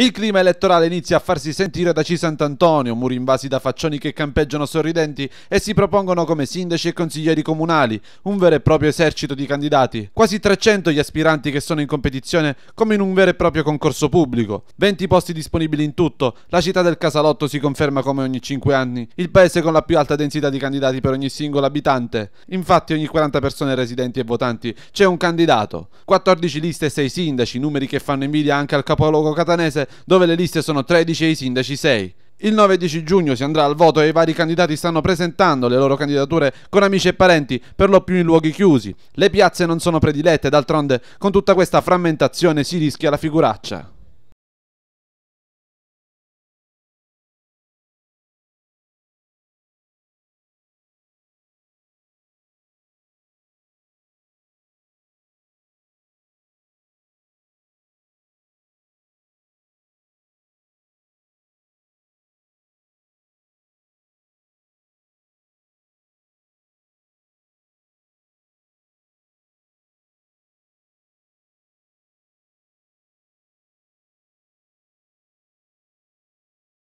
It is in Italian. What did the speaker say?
Il clima elettorale inizia a farsi sentire da C. Sant'Antonio, muri invasi da faccioni che campeggiano sorridenti e si propongono come sindaci e consiglieri comunali, un vero e proprio esercito di candidati. Quasi 300 gli aspiranti che sono in competizione come in un vero e proprio concorso pubblico. 20 posti disponibili in tutto, la città del Casalotto si conferma come ogni 5 anni, il paese con la più alta densità di candidati per ogni singolo abitante. Infatti ogni 40 persone residenti e votanti c'è un candidato. 14 liste e 6 sindaci, numeri che fanno invidia anche al capoluogo catanese dove le liste sono 13 e i sindaci 6. Il 9 e 10 giugno si andrà al voto e i vari candidati stanno presentando le loro candidature con amici e parenti, per lo più in luoghi chiusi. Le piazze non sono predilette, d'altronde con tutta questa frammentazione si rischia la figuraccia.